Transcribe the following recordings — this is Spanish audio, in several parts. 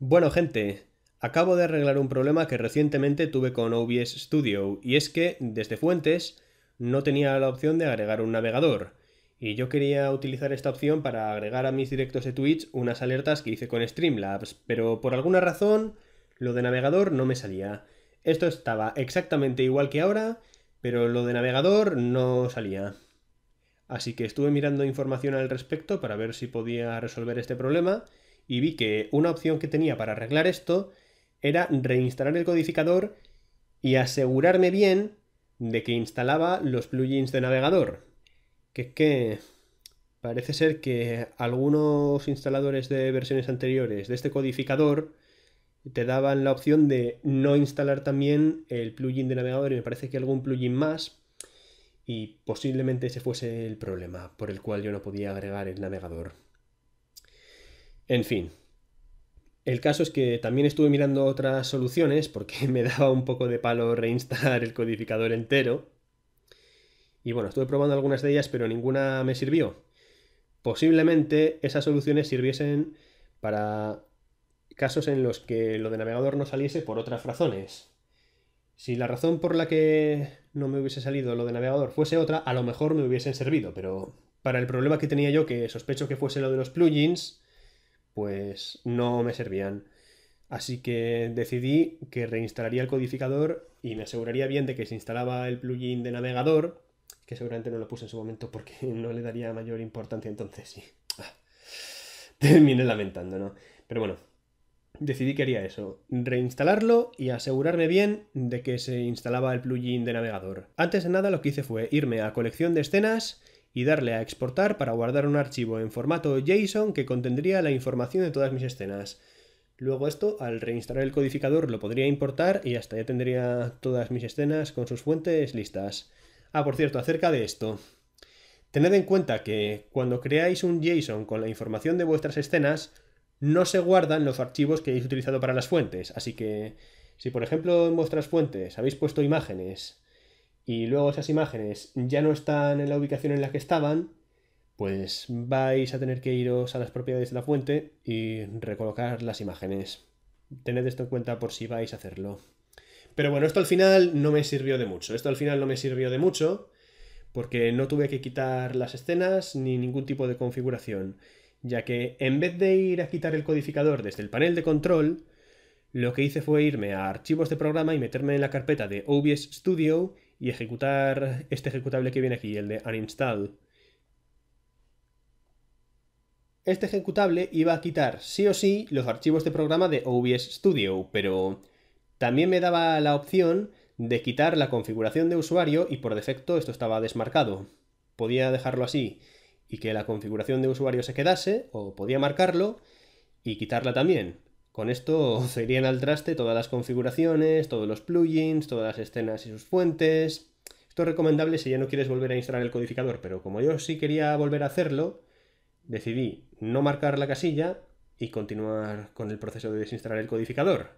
Bueno gente, acabo de arreglar un problema que recientemente tuve con OBS Studio y es que desde fuentes no tenía la opción de agregar un navegador y yo quería utilizar esta opción para agregar a mis directos de Twitch unas alertas que hice con Streamlabs, pero por alguna razón lo de navegador no me salía. Esto estaba exactamente igual que ahora, pero lo de navegador no salía. Así que estuve mirando información al respecto para ver si podía resolver este problema y vi que una opción que tenía para arreglar esto era reinstalar el codificador y asegurarme bien de que instalaba los plugins de navegador. Que es que parece ser que algunos instaladores de versiones anteriores de este codificador te daban la opción de no instalar también el plugin de navegador y me parece que algún plugin más y posiblemente ese fuese el problema por el cual yo no podía agregar el navegador. En fin. El caso es que también estuve mirando otras soluciones porque me daba un poco de palo reinstalar el codificador entero. Y bueno, estuve probando algunas de ellas, pero ninguna me sirvió. Posiblemente esas soluciones sirviesen para casos en los que lo de navegador no saliese por otras razones. Si la razón por la que no me hubiese salido lo de navegador fuese otra, a lo mejor me hubiesen servido, pero para el problema que tenía yo, que sospecho que fuese lo de los plugins, pues no me servían. Así que decidí que reinstalaría el codificador y me aseguraría bien de que se instalaba el plugin de navegador, que seguramente no lo puse en su momento porque no le daría mayor importancia entonces ah, sí. terminé lamentando, ¿no? Pero bueno, decidí que haría eso, reinstalarlo y asegurarme bien de que se instalaba el plugin de navegador. Antes de nada lo que hice fue irme a colección de escenas y darle a exportar para guardar un archivo en formato JSON que contendría la información de todas mis escenas. Luego esto, al reinstalar el codificador, lo podría importar y hasta ya tendría todas mis escenas con sus fuentes listas. Ah, por cierto, acerca de esto. Tened en cuenta que cuando creáis un JSON con la información de vuestras escenas, no se guardan los archivos que hayáis utilizado para las fuentes. Así que, si por ejemplo en vuestras fuentes habéis puesto imágenes y luego esas imágenes ya no están en la ubicación en la que estaban, pues vais a tener que iros a las propiedades de la fuente y recolocar las imágenes. Tened esto en cuenta por si vais a hacerlo. Pero bueno, esto al final no me sirvió de mucho. Esto al final no me sirvió de mucho porque no tuve que quitar las escenas ni ningún tipo de configuración, ya que en vez de ir a quitar el codificador desde el panel de control, lo que hice fue irme a archivos de programa y meterme en la carpeta de OBS Studio y ejecutar este ejecutable que viene aquí, el de uninstall. Este ejecutable iba a quitar sí o sí los archivos de programa de OBS Studio, pero también me daba la opción de quitar la configuración de usuario y por defecto esto estaba desmarcado. Podía dejarlo así y que la configuración de usuario se quedase, o podía marcarlo y quitarla también. Con esto se irían al traste todas las configuraciones, todos los plugins, todas las escenas y sus fuentes. Esto es recomendable si ya no quieres volver a instalar el codificador, pero como yo sí quería volver a hacerlo, decidí no marcar la casilla y continuar con el proceso de desinstalar el codificador.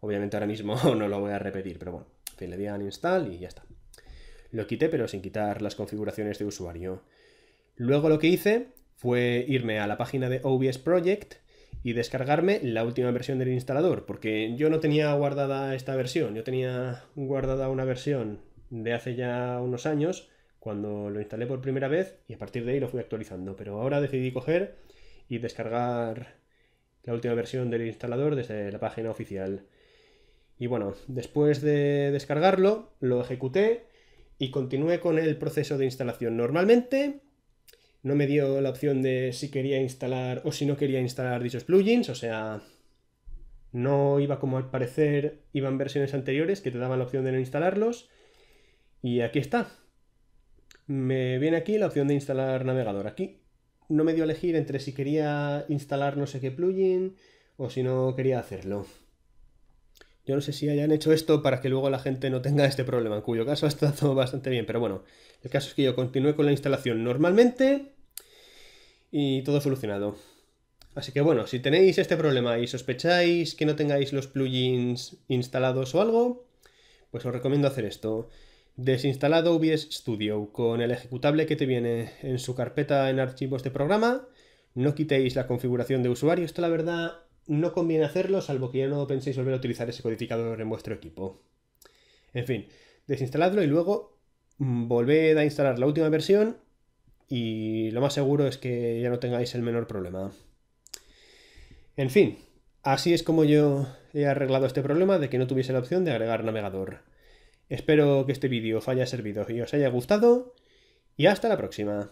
Obviamente ahora mismo no lo voy a repetir, pero bueno, le di install y ya está. Lo quité, pero sin quitar las configuraciones de usuario. Luego lo que hice fue irme a la página de OBS Project y descargarme la última versión del instalador, porque yo no tenía guardada esta versión, yo tenía guardada una versión de hace ya unos años, cuando lo instalé por primera vez, y a partir de ahí lo fui actualizando, pero ahora decidí coger y descargar la última versión del instalador desde la página oficial. Y bueno, después de descargarlo, lo ejecuté y continué con el proceso de instalación. Normalmente no me dio la opción de si quería instalar o si no quería instalar dichos plugins, o sea, no iba como al parecer iban versiones anteriores que te daban la opción de no instalarlos. Y aquí está. Me viene aquí la opción de instalar navegador. Aquí no me dio a elegir entre si quería instalar no sé qué plugin o si no quería hacerlo. Yo no sé si hayan hecho esto para que luego la gente no tenga este problema, en cuyo caso ha estado bastante bien. Pero bueno, el caso es que yo continué con la instalación normalmente y todo solucionado. Así que bueno, si tenéis este problema y sospecháis que no tengáis los plugins instalados o algo, pues os recomiendo hacer esto. Desinstalado UBS Studio con el ejecutable que te viene en su carpeta en archivos de programa. No quitéis la configuración de usuario. Esto la verdad no conviene hacerlo salvo que ya no penséis volver a utilizar ese codificador en vuestro equipo. En fin, desinstaladlo y luego mm, volved a instalar la última versión y lo más seguro es que ya no tengáis el menor problema. En fin, así es como yo he arreglado este problema de que no tuviese la opción de agregar navegador. Espero que este vídeo os haya servido y os haya gustado y hasta la próxima.